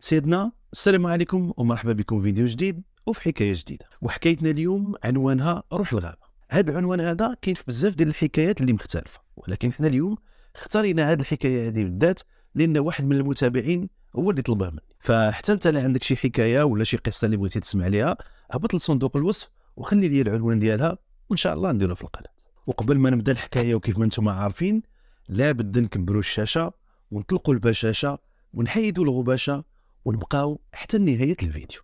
سيدنا السلام عليكم ومرحبا بكم في فيديو جديد وفي حكايه جديده وحكايتنا اليوم عنوانها روح الغابه هذا العنوان هذا كاين في بزاف ديال الحكايات اللي مختلفه ولكن حنا اليوم اختارينا هذه الحكايه هذه بالذات لان واحد من المتابعين هو اللي طلبها مني فحتى انت اللي عندك شي حكايه ولا شي قصه اللي بغيتي تسمع ليها هبط لصندوق الوصف وخلي لي العنوان ديالها وان شاء الله نديرو في القناه وقبل ما نبدا الحكايه وكيف ما انتم عارفين لا بد نكبروا الشاشه ونطلقوا البشاشه ونحيدوا الغباشه ونبقاو حتى نهاية الفيديو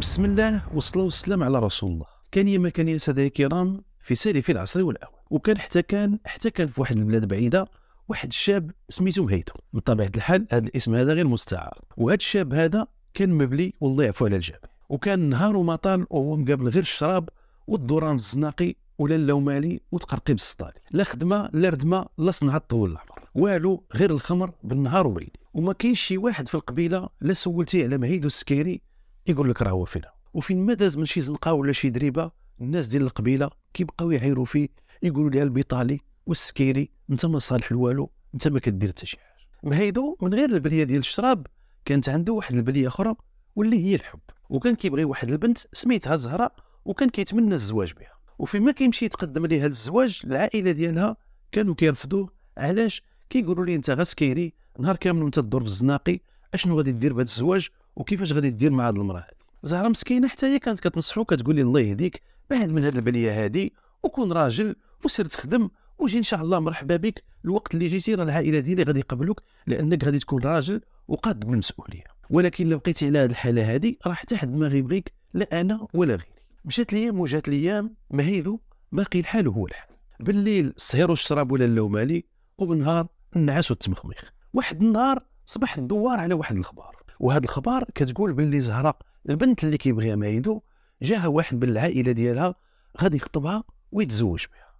بسم الله والصلاة والسلام على رسول الله كان يما كان يا سادة الكرام في سالف في العصر والأول وكان حتى كان حتى كان في واحد البلاد بعيدة واحد الشاب سميتو من بطبيعة الحال هذا الاسم هذا غير مستعار وهذا الشاب هذا كان مبلي والله يعفو على الجميع وكان نهار ومطال طال وهو مقابل غير الشراب والدوران الزناقي ولا اللومالي وتقرقي بالسطال لا خدمه لا ردمه لا صنعه طول العمر والو غير الخمر بالنهار وبالليل وما كاينش شي واحد في القبيله لا سولتيه على مهيدو السكيري يقول لك راه هو فينا وفين ما داز من شي زنقه ولا شي دريبه الناس ديال القبيله كيبقاو يعايروا فيه يقولوا لها البيطالي والسكيري انت ما صالح لوالو انت ما كدير حتى شي حاجه مهيدو من غير البليه ديال الشراب كانت عنده واحد البليه اخرى واللي هي الحب وكان كيبغي واحد البنت سميتها زهره وكان كيتمنى الزواج بها وفيما كيمشي يتقدم ليها للزواج العائله ديالها كانوا كيرفضوه علاش كيقولوا لي انت غسكيري نهار كامل وانت تدور في الزناقي اشنو غادي دير بهذا الزواج وكيفاش غادي دير مع هاد المراه زهره مسكينه حتى هي كانت كتنصحو كتقول لي الله يهديك بعد من هاد البليه هادي وكون راجل وسير تخدم وجي ان شاء الله مرحبا بك الوقت اللي جيتي راه العائله ديالي غادي يقبلوك لانك غادي تكون راجل وقاد بالمسؤوليه ولكن لو بقيتي على هاد الحاله هادي راه حتى حد ما غيبغيك لا انا ولا غيري مشات ليام وجات ليام ما هيلو ما قيل حاله هو الحال بالليل السهر والشراب ولا اللومالي وبالنهار النعاس والتمخميخ واحد النهار صبح الدوار على واحد الخبار وهذا الخبار كتقول باللي زهره البنت اللي كيبغيها مايدو جاها واحد من العائله ديالها غادي يخطبها ويتزوج بها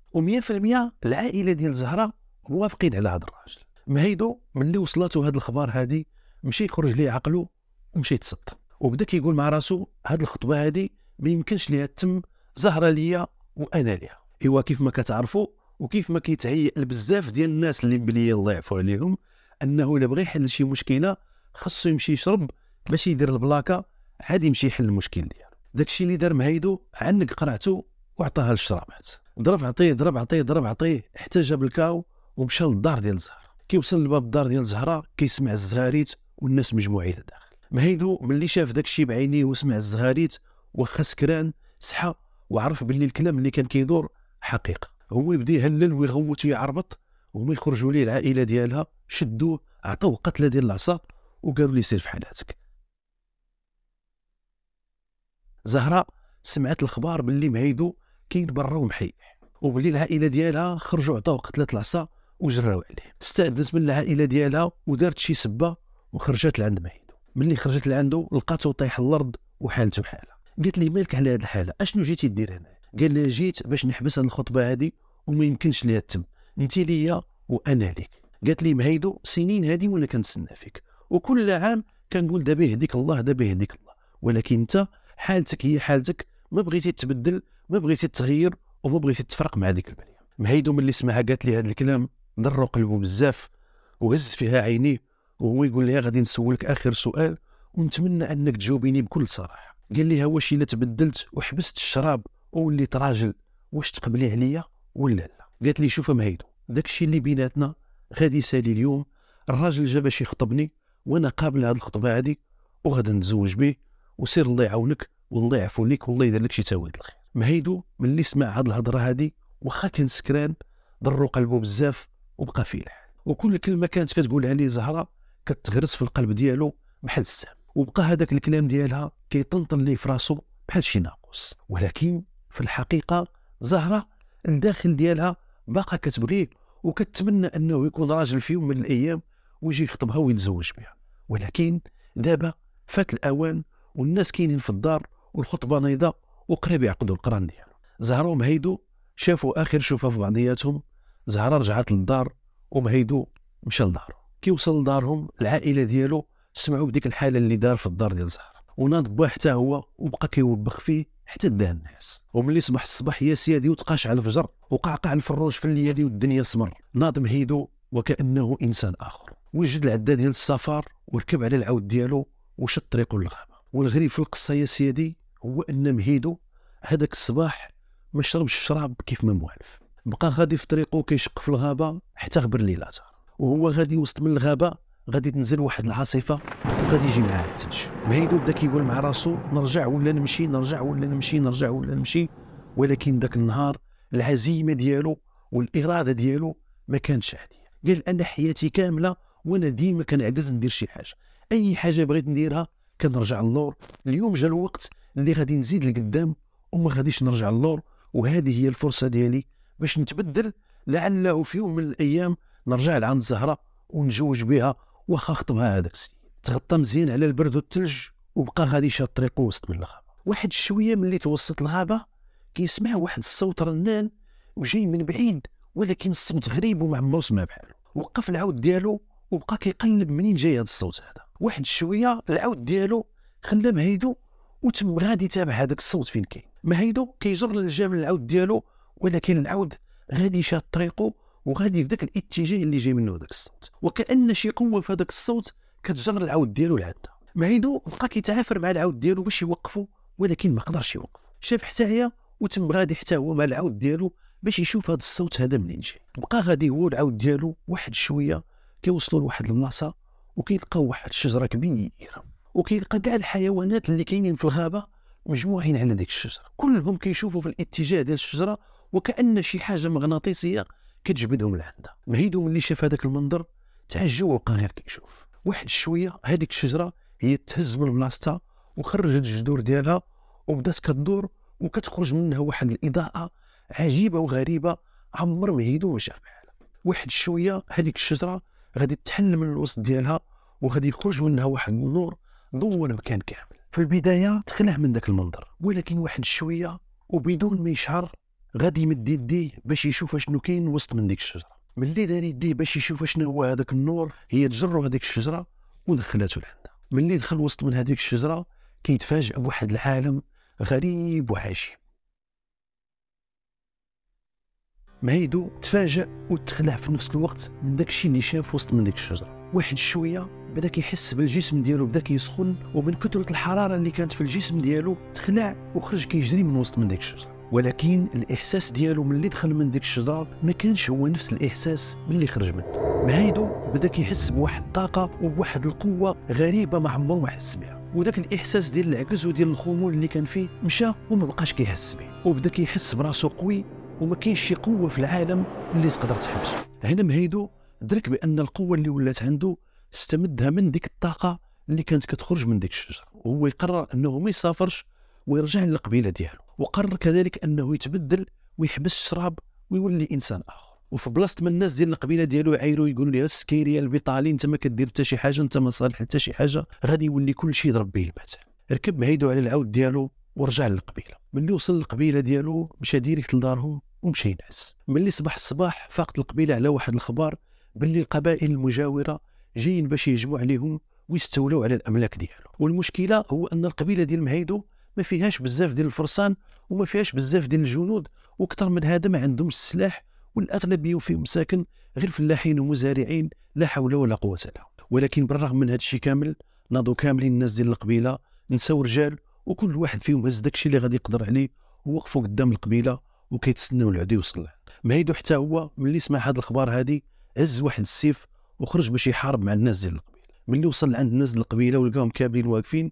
و100% العائله ديال زهره موافقين على هذا الراجل مهيدو ملي وصلته هاد الخبار هادي مشي يخرج ليه عقله ومشي يتصدى وبدا كيقول مع راسو هاد الخطبه هادي ما يمكنش ليها تم زهره ليا وانا ليها ايوا كيف ما كتعرفوا وكيف ما كيتهيأ لبزاف ديال الناس اللي مبنيه الله يعفو عليهم انه الا بغى يحل شي مشكله خصو يمشي يشرب باش يدير البلاكه عاد يمشي يحل المشكل ديالو داكشي اللي دار مهيدو عنق قرعته وعطاها للشرابات ضرب عطيه ضرب عطيه ضرب عطيه حتى جاب الكاو ومشى للدار ديال زهره كيوصل لباب الدار ديال الزهرة كيسمع الزهاريت والناس مجموعين لداخل مهيدو ملي شاف داكشي بعينيه وسمع الزهاريت واخا سكران صحى وعرف باللي الكلام اللي كان كيدور حقيقه هو يبدا يهلل ويغوت ويعربط هما يخرجوا ليه العائله ديالها شدوه عطاوه قتله ديال العصا وقالوا لي سير في حالاتك زهره سمعت الاخبار باللي مهيدو كاين برا ومحيح وبلي العائله ديالها خرجوا عطاوه قتله العصا وجراو عليه استأذنت من العائله ديالها ودارت شي سبه وخرجت لعند مهيدو ملي خرجت لعندو لقاتو طايح الارض وحالته حاله قالت لي مالك على هذه الحاله اشنو جيتي دير هنا قال لي جيت باش نحبس هذه الخطبه هذه وما يمكنش ليها تتم انت ليا وانا ليك قالت لي مهيدو سنين هذه وانا كنتسنى فيك وكل عام كنقول دابا يهديك الله دابا يهديك الله ولكن انت حالتك هي حالتك ما بغيتي تبدل ما بغيتي تغير وما بغيتي تفرق مع ديك البنية مهيدو ملي سمعها قالت لي هذا الكلام ضر قلبه بزاف وهز فيها عينيه وهو يقول لها غادي نسولك اخر سؤال ونتمنى انك تجاوبيني بكل صراحه قال لي واش الا تبدلت وحبست الشراب ووليت راجل واش تقبلي عليا ولا لا قالت لي شوف مهيدو داك الشيء اللي بيناتنا غادي يسالي اليوم الراجل جا باش يخطبني وانا قابل هاد الخطبه هادي وغادي نتزوج به وسير الله يعاونك والله يعفو عليك والله يدير لك شي تاويل الخير مهيدو ملي سمع هاد الهضره هادي واخا كان سكران ضرو قلبه بزاف وبقى فيلح وكل كلمه كانت كتقولها لي زهره كتغرس في القلب ديالو بحال السهم وبقى هذاك الكلام ديالها كيطنطن ليه في راسو بحال شي ناقص ولكن في الحقيقه زهره الداخل ديالها باقا كتبغيه وكتمنى انه يكون راجل في يوم من الايام ويجي يخطبها ويتزوج بها ولكن دابا فات الاوان والناس كاينين في الدار والخطبه نايضه وقريب يعقدوا القران ديالو زهره ومهيدو شافوا اخر شوفه في بعضياتهم زهره رجعت للدار ومهيدو مشى لدارو كيوصل لدارهم العائله ديالو سمعوا بديك الحاله اللي دار في الدار ديال زهره وناض بها حتى هو وبقى كيوبخ فيه حتى داه الناس وملي صبح الصباح يا سيادي وتقاشع الفجر وقعقع الفروج في الليالي والدنيا سمر ناض مهيدو وكانه انسان اخر وجد العده ديال السفر وركب على العود ديالو وشد طريقه للغابه والغريب في القصه يا سيدي هو ان مهيدو هذاك الصباح ما شربش الشراب كيف ما موالف بقى غادي في طريقه كيشق في الغابه حتى غبر ليلاته وهو غادي وسط من الغابه غادي تنزل واحد العاصفه وغادي يجي معاها الثلج مهيدو بدا كيقول مع راسو نرجع ولا نمشي نرجع ولا نمشي نرجع ولا نمشي ولكن ذاك النهار العزيمه ديالو والاراده ديالو ما كانتش عاديه قال انا حياتي كامله وانا ديما كنعجز ندير شي حاجه اي حاجه بغيت نديرها كنرجع للور اليوم جا الوقت اللي غادي نزيد لقدام وما غاديش نرجع للور وهذه هي الفرصه ديالي باش نتبدل لعله في يوم من الايام نرجع لعند زهره ونجوج بها واخا خطبها هذاك السيد تغطى مزيان على البرد والثلج وبقى غادي شاد الطريق وسط من الغابه واحد شويه ملي توسط الغابه كيسمع واحد الصوت رنان وجاي من بعيد ولكن الصوت غريب وما عمرو سمع بحاله وقف العود ديالو وبقى كيقلب منين جاي هذا الصوت هذا واحد شويه العود ديالو خلى مهيدو وتم غادي يتابع هذاك الصوت فين كاين مهيدو كيجر للجام العود ديالو ولكن العود غادي شاد طريقه وغادي في ذاك الاتجاه اللي جاي منه ذاك الصوت وكان شي قوه في هذاك الصوت كتجر العود ديالو لعندها معيدو بقى كيتعافر مع العود ديالو باش يوقفو ولكن ما قدرش يوقف شاف حتى هي وتم غادي حتى هو مع العود ديالو باش يشوف هذا الصوت هذا منين جاي بقى غادي هو العود ديالو واحد شويه كيوصلوا لواحد البلاصه وكيلقاو واحد الشجره كبيره وكيلقى كاع الحيوانات اللي كاينين في الغابه مجموعين على ديك الشجره كلهم كيشوفوا في الاتجاه ديال الشجره وكان شي حاجه مغناطيسيه كتجبدهم لعندها مهيدو ملي شاف هذاك المنظر تعجب وبقى غير كيشوف واحد الشويه هذيك الشجره هي تهز من بلاصتها وخرجت الجذور ديالها وبدات كدور وكتخرج منها واحد الاضاءه عجيبه وغريبه عمر مهيدو ما شاف بحالها واحد الشويه هذيك الشجره غادي تحل من الوسط ديالها وغادي يخرج منها واحد النور ضوى المكان كامل في البدايه تخلع من ذاك المنظر ولكن واحد الشويه وبدون ما يشعر غادي يمد يديه باش يشوف شنو كاين وسط من ديك الشجره ملي دار يديه باش يشوف شنو هو هذاك النور هي تجرو هذيك الشجره ودخلته لعندها ملي دخل وسط من هذيك الشجره كيتفاجئ بواحد العالم غريب وعجيب مهيدو تفاجأ وتخلع في نفس الوقت من داكشي اللي شاف وسط من ديك الشجره واحد شويه بدا كيحس بالجسم ديالو بدا كيسخن ومن كثره الحراره اللي كانت في الجسم ديالو تخلع وخرج كيجري من وسط من ديك الشجره ولكن الاحساس ديالو ملي دخل من ديك الشجره ما كانش هو نفس الاحساس ملي خرج منه مهيدو بدا كيحس بواحد الطاقه وبواحد القوه غريبه ما عمره ما حس بها وداك الاحساس ديال العجز وديال الخمول اللي كان فيه مشى وما بقاش كيحس به وبدا كيحس براسو قوي وما كاينش شي قوه في العالم اللي تقدر تحبسه هنا مهيدو درك بان القوه اللي ولات عنده استمدها من ديك الطاقه اللي كانت كتخرج من ديك الشجره وهو يقرر انه ما يسافرش ويرجع للقبيله ديالو وقرر كذلك انه يتبدل ويحبس الشراب ويولي انسان اخر وفي بلاصه من الناس ديال القبيله ديالو عايرو يقولوا ليه السكيريه البيطالي انت ما كدير حتى شي حاجه انت ما صالح حتى شي حاجه غادي يولي كل شيء يضرب به المثل ركب هيدو على العود ديالو ورجع للقبيله ملي وصل للقبيله ديالو مشى ديريكت لدارهم ومشى ينعس ملي صبح الصباح فاقت القبيله على واحد الخبر باللي القبائل المجاوره جايين باش يجمعوا عليهم ويستولوا على الاملاك ديالو والمشكله هو ان القبيله ديال مهيدو ما فيهاش بزاف ديال الفرسان وما فيهاش بزاف ديال الجنود واكثر من هذا ما عندهم السلاح والاغلبيه فيهم ساكن غير فلاحين ومزارعين لا حول ولا قوه لهم ولكن بالرغم من هذا الشيء كامل ناضوا كاملين الناس ديال القبيله نساو رجال وكل واحد فيهم هز داكشي اللي غادي يقدر عليه ووقفوا قدام القبيله وكيتسناو العدو يوصل مهيدو حتى هو ملي سمع هاد الخبر هادي هز واحد السيف وخرج باش يحارب مع الناس ديال القبيله ملي وصل عند الناس ديال القبيله ولقاهم كاملين واقفين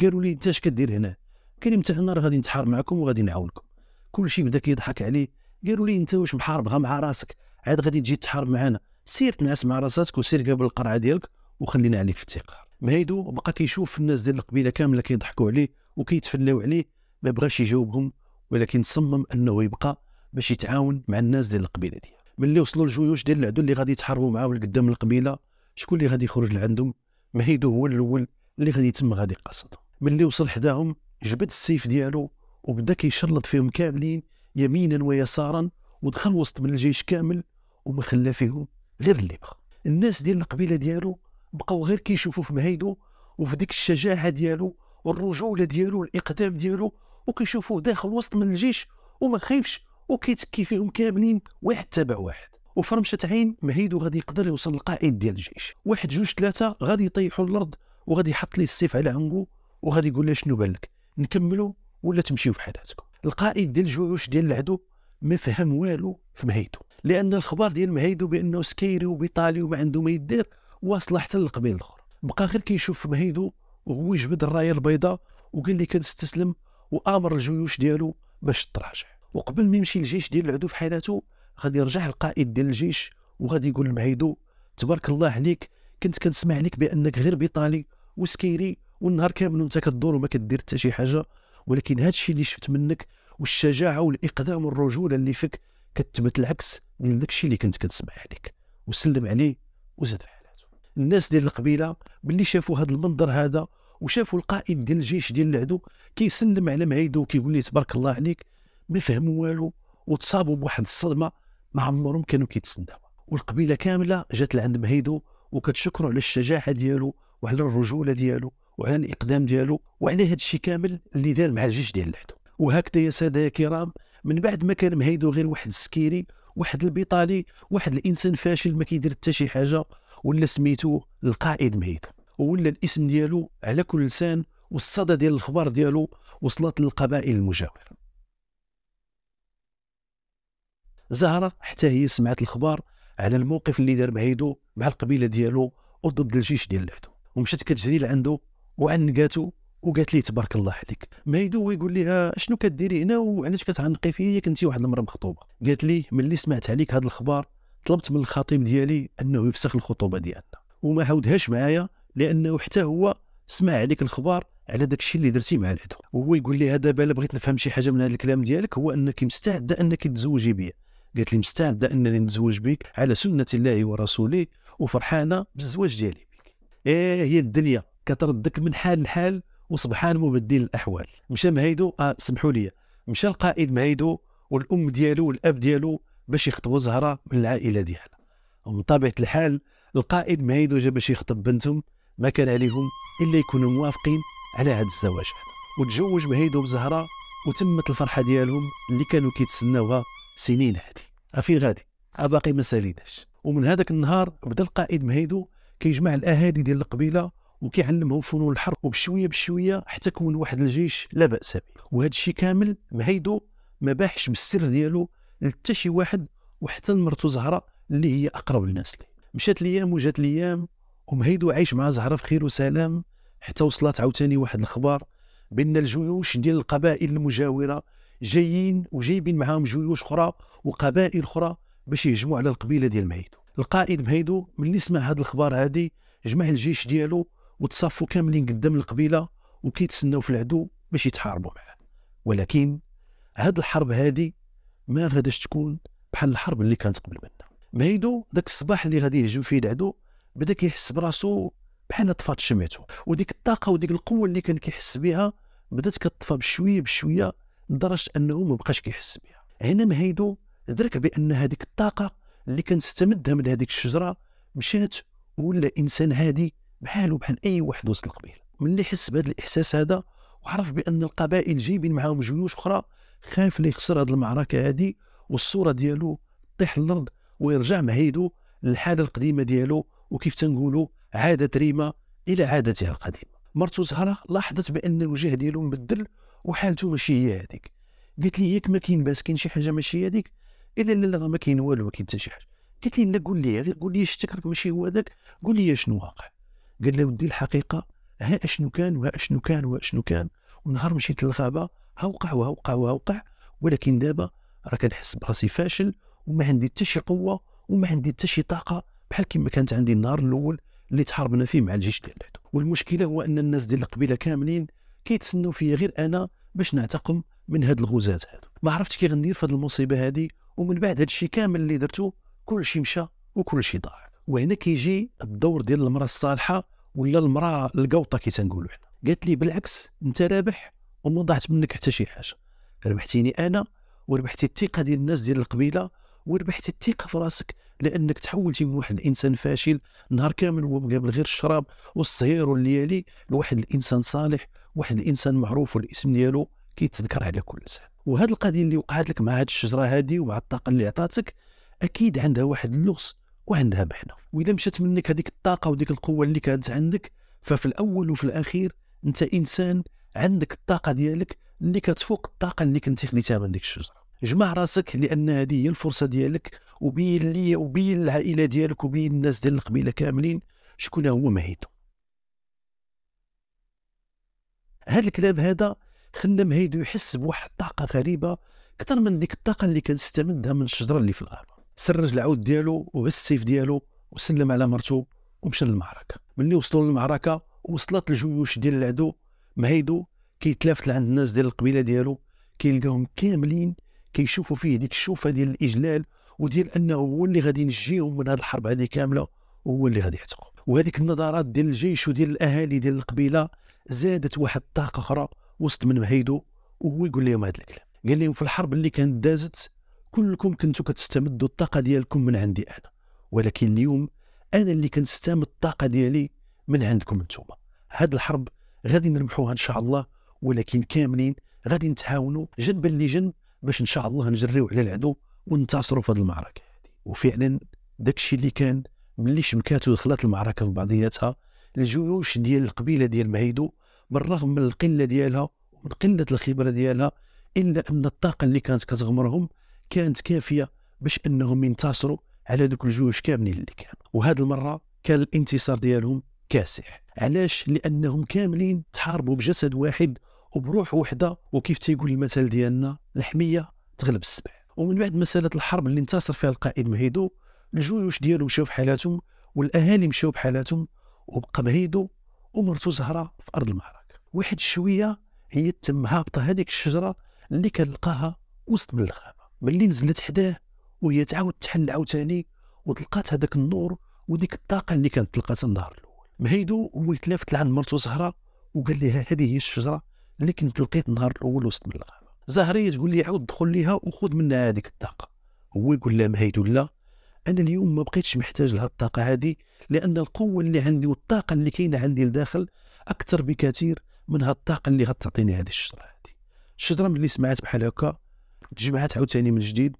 قالوا لي انت اش كدير هنا كاين حتى انا راه غادي نتحارب معكم وغادي نعاونكم كلشي بدا كيضحك عليه قالوا لي انت واش محاربها مع راسك عاد غادي تجي تحارب معنا سير تنعس مع راساتك وسير قبل القرعه ديالك وخلينا عليك في الثقه مهيدو بقى كيشوف الناس ديال القبيله كامله كيضحكوا عليه وكيتفلاو عليه ما بغاش يجاوبهم ولكن صمم انه يبقى باش يتعاون مع الناس ديال القبيله ديالو ملي وصلوا الجيوش ديال العدو اللي غادي يتحاربوا معاه قدام القبيله شكون اللي غادي يخرج لعندهم مهيدو هو الاول اللي غادي يتم غادي قصده ملي وصل حداهم جبد السيف ديالو وبدا كيشلط فيهم كاملين يمينا ويسارا ودخل وسط من الجيش كامل وما خلى فيهم غير اللي بغى الناس ديال القبيله ديالو بقاو غير كيشوفوا في مهيدو وفي ديك الشجاعه ديالو والرجوله ديالو والاقدام ديالو وكيشوفوه داخل وسط من الجيش وما خايفش وكيتكي فيهم كاملين واحد تابع واحد وفرمشة عين مهيدو غادي يقدر يوصل للقائد ديال الجيش واحد جوج ثلاثه غادي يطيحوا الارض وغادي يحط ليه السيف على عنقو وغادي يقول له شنو بالك نكملوا ولا تمشيو في حالاتكم القائد ديال الجيوش ديال العدو ما فهم والو في مهيدو لان الخبر ديال مهيدو بانه سكيري وبيطالي وما عنده ما يدير واصل حتى للقبيل الاخر بقى غير كيشوف في مهيدو وهو يجبد الرايه البيضاء وقال لي كنستسلم وامر الجيوش ديالو باش تراجع وقبل ما يمشي الجيش ديال العدو في حالاته غادي يرجع القائد ديال الجيش وغادي يقول لمهيدو تبارك الله عليك كنت كنسمع لك بانك غير بيطالي وسكيري والنهار كامل وانت كدور وما كدير حتى شي حاجه ولكن هذا الشيء اللي شفت منك والشجاعه والاقدام والرجوله اللي فيك كتبت العكس ديال داك الشيء اللي كنت كتسمع عليك وسلم عليه وزاد حالاته الناس ديال القبيله ملي شافوا هذا المنظر هذا وشافوا القائد ديال الجيش ديال العدو كيسلم على معيدو وكيقول له تبارك الله عليك ما فهموا والو وتصابوا بواحد الصدمه ما عمرهم كانوا كيتسناوها والقبيله كامله جات لعند مهيدو وكتشكروا على الشجاعه ديالو وعلى الرجوله ديالو وعلى الاقدام ديالو وعلى هذا الشيء كامل اللي دار مع الجيش ديال الحدود وهكذا يا ساده يا كرام من بعد ما كان مهيدو غير واحد السكيري واحد البيطالي واحد الانسان فاشل ما كيدير حتى شي حاجه ولا سميتو القائد مهيدو ولا الاسم ديالو على كل لسان والصدى ديال الاخبار ديالو وصلت للقبائل المجاوره زهرة حتى هي سمعت الخبر على الموقف اللي دار مهيدو مع القبيله ديالو وضد الجيش ديال العدو ومشات كتجري لعنده وعنقاتو وقالت لي تبارك الله عليك ما يدو يقول لها شنو كديري هنا وعلاش كتعنقي فيا كنتي واحد المراه مخطوبه قالت لي ملي سمعت عليك هذا الخبر طلبت من الخطيب ديالي انه يفسخ الخطوبه ديالنا وما عاودهاش معايا لانه حتى هو سمع عليك الخبر على داك الشيء اللي درتي مع العدو وهو يقول لي هذا بلا بغيت نفهم شي حاجه من هذا الكلام ديالك هو انك مستعده انك تزوجي بيا قالت لي مستعده انني نتزوج بك على سنه الله ورسوله وفرحانه بالزواج ديالي بك ايه هي الدنيا كتردك من حال لحال وسبحان مبدل الاحوال مشى مهيدو آه سمحوا لي مشى القائد مهيدو والام ديالو والاب ديالو باش يخطبوا زهره من العائله ديالها ومن طبيعه الحال القائد مهيدو جا باش يخطب بنتهم ما كان عليهم الا يكونوا موافقين على هذا الزواج هذا وتزوج مهيدو بزهره وتمت الفرحه ديالهم اللي كانوا كيتسناوها سنين هذه افين غادي باقي ما ساليناش ومن هذاك النهار بدا القائد مهيدو كيجمع الاهالي ديال القبيله وكيعلمهم فنون الحرب وبشويه بشويه حتى كون واحد الجيش لا باس به وهذا الشيء كامل مهيدو ما باحش بالسر ديالو لتا شي واحد وحتى لمرتو زهره اللي هي اقرب الناس ليه مشات الايام وجات الايام ومهيدو عايش مع زهره في خير وسلام حتى وصلت عاوتاني واحد الاخبار بان الجيوش ديال القبائل المجاوره جايين وجايبين معاهم جيوش اخرى وقبائل اخرى باش يهجموا على القبيله ديال مهيدو القائد مهيدو ملي سمع هذا الخبر هذه جمع الجيش ديالو وتصافوا كاملين قدام القبيله وكيتسناو في العدو باش يتحاربوا معاه ولكن هاد الحرب هادي ما غاداش تكون بحال الحرب اللي كانت قبل منا مهيدو داك الصباح اللي غادي يهجم فيه العدو بدا كيحس براسو بحال طفات شميتو وديك الطاقه وديك القوه اللي كان كيحس بها بدات كتطفى بشويه بشويه لدرجه انه ما بقاش كيحس بها هنا مهيدو درك بان هذيك الطاقه اللي كان استمدها من هذيك الشجره مشات ولا انسان هادي بحاله بحال اي واحد وسط القبيله ملي حس بهذا الاحساس هذا وعرف بان القبائل جايبين معاهم جيوش اخرى خاف لا يخسر هذه المعركه هذه والصوره ديالو طيح الارض ويرجع مهيدو للحاله القديمه ديالو وكيف تنقولوا عادت ريما الى عادتها القديمه مرتو زهره لاحظت بان الوجه ديالو مبدل وحالته ماشي هي هذيك قالت لي ياك ما كاين باس كاين شي حاجه ماشي هذيك الا لا لا ما كاين والو ما كاين حتى شي حاجه قالت لي لا قول لي قول لي شتك راك ماشي هو هذاك قول لي شنو واقع قال له ودي الحقيقه ها اشنو كان وها اشنو كان وها اشنو كان ونهار مشيت للغابه ها وقع وها وقع وها وقع ولكن دابا راه كنحس براسي فاشل وما عندي حتى شي قوه وما عندي حتى شي طاقه بحال كما كانت عندي النهار الاول اللي تحاربنا فيه مع الجيش ديال والمشكله هو ان الناس ديال القبيله كاملين كيتسناو فيا غير انا باش نعتقم من هاد الغزاة هادو ما عرفتش كي غندير في هاد المصيبه هادي ومن بعد هادشي كامل اللي درتو كلشي مشى وكلشي ضاع وهنا كيجي الدور ديال المراه الصالحه ولا المراه القوطه كي تنقولوا حنا قالت لي بالعكس انت رابح وما ضاعت منك حتى شي حاجه ربحتيني انا وربحتي الثقه ديال الناس ديال القبيله وربحتي الثقه في راسك لانك تحولتي من واحد الانسان فاشل نهار كامل هو مقابل غير الشراب والصهير والليالي لواحد الانسان صالح واحد الانسان معروف والاسم ديالو كيتذكر على كل سنه وهاد القضيه اللي وقعت لك مع هاد الشجره هادي ومع الطاقه اللي عطاتك اكيد عندها واحد اللغز وعندها محنه واذا مشات منك هذيك الطاقه وديك القوه اللي كانت عندك ففي الاول وفي الاخير انت انسان عندك الطاقه ديالك اللي كتفوق الطاقه اللي كنتي خديتها من ديك الشجره جمع راسك لان هذه هي الفرصه ديالك وبين لي وبين العائله ديالك وبين الناس ديال القبيله كاملين شكون هو مهيدو هذا الكلام هذا خلى مهيدو يحس بواحد الطاقه غريبه اكثر من ديك الطاقه اللي كان استمدها من الشجره اللي في الغابه سرج العود ديالو وهز السيف ديالو وسلم على مرته ومشى للمعركه ملي وصلوا للمعركه وصلت الجيوش ديال العدو مهيدو كيتلافت لعند الناس ديال القبيله ديالو كيلقاهم كاملين كيشوفوا فيه ديك الشوفه ديال الاجلال وديال انه هو اللي غادي ينجيهم من هذه الحرب هذه كامله وهو اللي غادي يعتقهم وهذيك النظرات ديال الجيش وديال الاهالي ديال القبيله زادت واحد الطاقه اخرى وسط من مهيدو وهو يقول لهم هذا الكلام قال لهم في الحرب اللي كانت دازت كلكم كنتو كتستمدوا الطاقه ديالكم من عندي انا ولكن اليوم انا اللي كنستمد الطاقه ديالي من عندكم انتوما هاد الحرب غادي نربحوها ان شاء الله ولكن كاملين غادي نتعاونوا جنبا لجنب باش ان شاء الله نجريو على العدو وننتصروا في هذه المعركه هذه وفعلا داكشي اللي كان ملي شمكاتو دخلت المعركه في بعضياتها الجيوش ديال القبيله ديال مهيدو بالرغم من القله ديالها ومن قله الخبره ديالها الا ان الطاقه اللي كانت كتغمرهم كانت كافيه باش انهم ينتصروا على دوك الجيوش كاملين اللي كانوا وهذه المره كان الانتصار ديالهم كاسح علاش لانهم كاملين تحاربوا بجسد واحد وبروح وحده وكيف تيقول المثل ديالنا الحميه تغلب السبع ومن بعد مساله الحرب اللي انتصر فيها القائد مهيدو الجيوش ديالو مشاو بحالاتهم والاهالي مشاو بحالاتهم وبقى مهيدو ومرته زهره في ارض المعركه واحد شويه هي تم هابطه هذيك الشجره اللي كنلقاها وسط من الغابه ملي نزلت حداه وهي تعاود تحل عاوتاني وتلقات هذاك النور وديك الطاقه اللي كانت تلقاتها النهار الاول مهيدو هو يتلافت لعند مرتو زهره وقال لها هذه هي الشجره اللي كنت لقيت النهار الاول وسط من الغابه زهريه تقول لي عاود دخل ليها وخذ منها هذيك الطاقه هو يقول لها مهيدو لا انا اليوم ما بقيتش محتاج لها الطاقه هذه لان القوه اللي عندي والطاقه اللي كاينه عندي لداخل اكثر بكثير من هالطاقة الطاقه اللي غتعطيني هذه الشجره هذه الشجره ملي سمعات بحال هكا تجمعات عاوتاني من جديد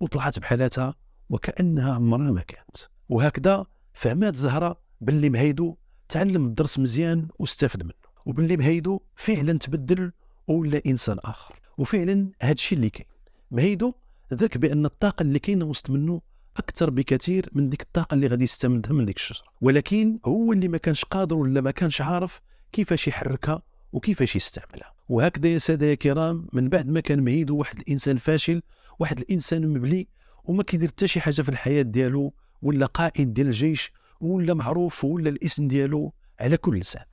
وطلعت بحالاتها وكانها عمرها ما كانت وهكذا فهمات زهره باللي مهيدو تعلم الدرس مزيان واستفد منه وباللي مهيدو فعلا تبدل ولا انسان اخر وفعلا هذا الشيء اللي كاين مهيدو ذاك بان الطاقه اللي كاينه وسط منه اكثر بكثير من ديك الطاقه اللي غادي يستمدها من ديك الشجره ولكن هو اللي ما كانش قادر ولا ما كانش عارف كيفاش يحركها وكيفاش يستعملها وهكذا يا ساده يا كرام من بعد ما كان مهيد واحد الانسان فاشل واحد الانسان مبلي وما كيدير حتى شي حاجه في الحياه ديالو ولا قائد ديال الجيش ولا معروف ولا الاسم ديالو على كل لسان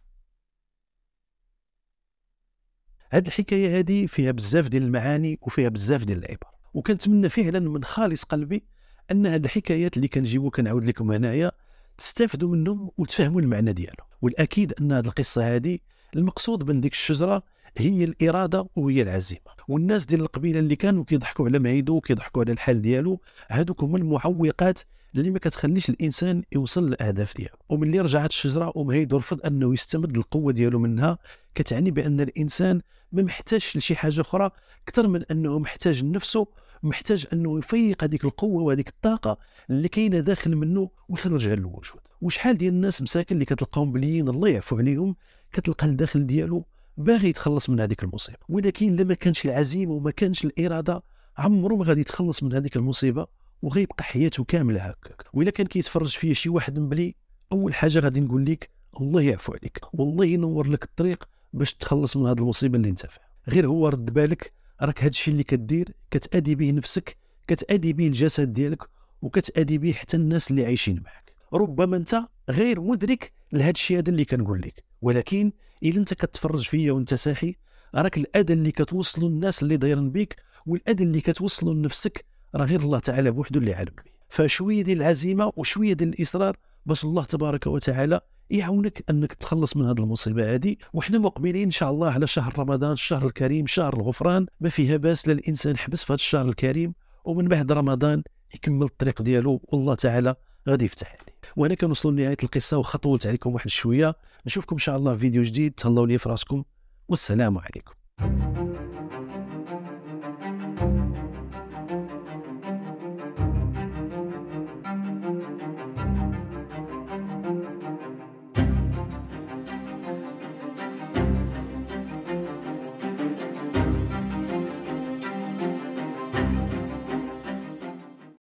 هاد الحكايه هادي فيها بزاف ديال المعاني وفيها بزاف ديال العبر وكنتمنى فعلا من خالص قلبي ان هاد الحكايات اللي كنجيبو كنعاود لكم هنايا تستافدوا منهم وتفهموا المعنى ديالو والاكيد ان هاد القصه هادي المقصود من ديك الشجره هي الاراده وهي العزيمه والناس ديال القبيله اللي كانوا كيضحكوا على معيدو وكيضحكوا على الحال ديالو هادوك هما المعوقات اللي ما كتخليش الانسان يوصل للاهداف ديالو وملي رجعت الشجره ومهيدو رفض انه يستمد القوه ديالو منها كتعني بان الانسان ما محتاجش لشي حاجه اخرى اكثر من انه محتاج لنفسه محتاج انه يفيق هذيك القوه وهذيك الطاقه اللي كاينه داخل منه ويخرجها للوجود وشحال ديال الناس مساكن اللي كتلقاهم بليين الله يعفو عليهم كتلقى الداخل ديالو باغي يتخلص من هذيك المصيبه ولكن لما كانش العزيمه وما كانش الاراده عمره ما غادي يتخلص من هذيك المصيبه وغيبقى حياته كامله هكاك وإذا كان كيتفرج فيا شي واحد مبلي اول حاجه غادي نقول لك الله يعفو عليك والله ينور لك الطريق باش تخلص من هذه المصيبه اللي انت فيها غير هو رد بالك راك هادشي اللي كدير كتادي به نفسك كتادي به الجسد ديالك وكتادي به حتى الناس اللي عايشين معك ربما انت غير مدرك لهادشي هذا اللي كنقول لك ولكن الا انت كتفرج فيا وانت ساحي راك الاذى اللي كتوصلو للناس اللي دايرين بيك والاذى اللي كتوصلو لنفسك راه غير الله تعالى بوحدو اللي عالم به فشويه ديال العزيمه وشويه ديال الاصرار باش الله تبارك وتعالى يعاونك انك تخلص من هذه المصيبه هذه وحنا مقبلين ان شاء الله على شهر رمضان الشهر الكريم شهر الغفران ما فيها باس لا الانسان حبس في هذا الشهر الكريم ومن بعد رمضان يكمل الطريق ديالو والله تعالى غادي يفتح عليه وهنا كنوصلوا لنهايه القصه وخطولت عليكم واحد شويه نشوفكم ان شاء الله في فيديو جديد تهلاو لي في راسكم والسلام عليكم